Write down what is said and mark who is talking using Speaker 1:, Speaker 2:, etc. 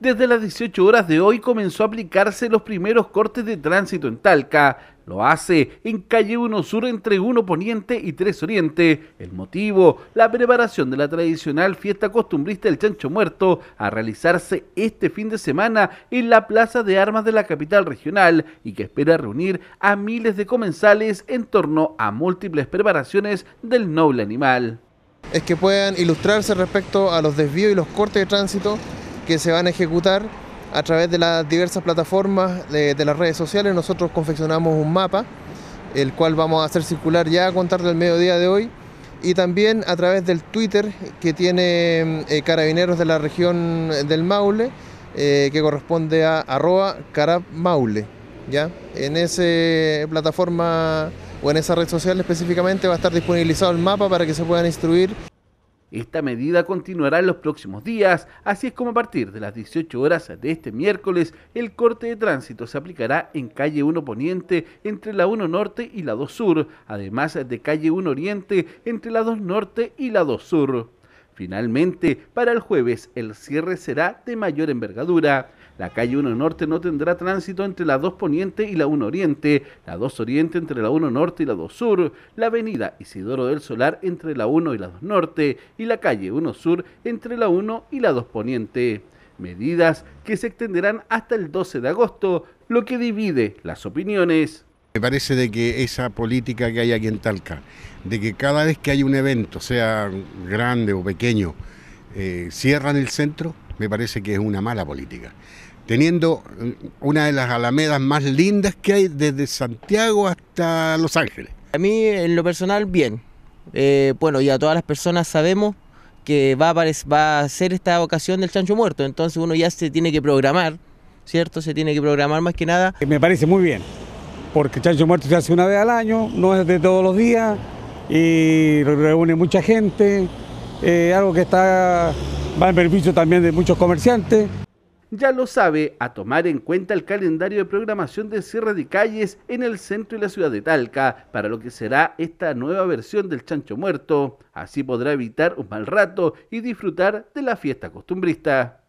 Speaker 1: Desde las 18 horas de hoy comenzó a aplicarse los primeros cortes de tránsito en Talca. Lo hace en calle 1 Sur entre 1 Poniente y 3 Oriente. El motivo, la preparación de la tradicional fiesta costumbrista del Chancho Muerto a realizarse este fin de semana en la Plaza de Armas de la capital regional y que espera reunir a miles de comensales en torno a múltiples preparaciones del noble
Speaker 2: animal. Es que puedan ilustrarse respecto a los desvíos y los cortes de tránsito que se van a ejecutar a través de las diversas plataformas de, las redes sociales. Nosotros confeccionamos un mapa, el cual vamos a hacer circular ya a contar del mediodía de hoy y también a través del Twitter que tiene eh, Carabineros de la región del Maule, eh, que corresponde a arroba carabmaule. ¿ya? En esa plataforma o en esa red social específicamente va a estar disponibilizado el mapa para que se puedan instruir. Esta medida continuará en los próximos días, así es como a partir de
Speaker 1: las 18 horas de este miércoles, el corte de tránsito se aplicará en calle 1 Poniente entre la 1 Norte y la 2 Sur, además de calle 1 Oriente entre la 2 Norte y la 2 Sur. Finalmente, para el jueves el cierre será de mayor envergadura. La calle 1 Norte no tendrá tránsito entre la 2 Poniente y la 1 Oriente, la 2 Oriente entre la 1 Norte y la 2 Sur, la avenida Isidoro del Solar entre la 1 y la 2 Norte y la calle 1 Sur entre la 1 y la 2 Poniente.
Speaker 3: Medidas que se extenderán hasta el 12 de agosto, lo que divide las opiniones. Me parece de que esa política que hay aquí en Talca, de que cada vez que hay un evento, sea grande o pequeño, eh, cierran el centro, me parece que es una mala política. Teniendo mm, una de las alamedas más lindas que hay desde Santiago hasta Los Ángeles. A mí, en lo personal, bien. Eh, bueno,
Speaker 4: y a todas las personas sabemos que va va a ser esta ocasión del chancho muerto, entonces uno ya se tiene que programar, ¿cierto? Se tiene que programar más que nada. Me parece muy bien
Speaker 5: porque Chancho Muerto se hace una vez al año, no es de todos los días y reúne mucha gente, eh, algo que está, va en beneficio también de muchos comerciantes.
Speaker 1: Ya lo sabe, a tomar en cuenta el calendario de programación de cierre de calles en el centro y la ciudad de Talca, para lo que será esta nueva versión del Chancho Muerto. Así podrá evitar un mal rato y disfrutar de la fiesta costumbrista.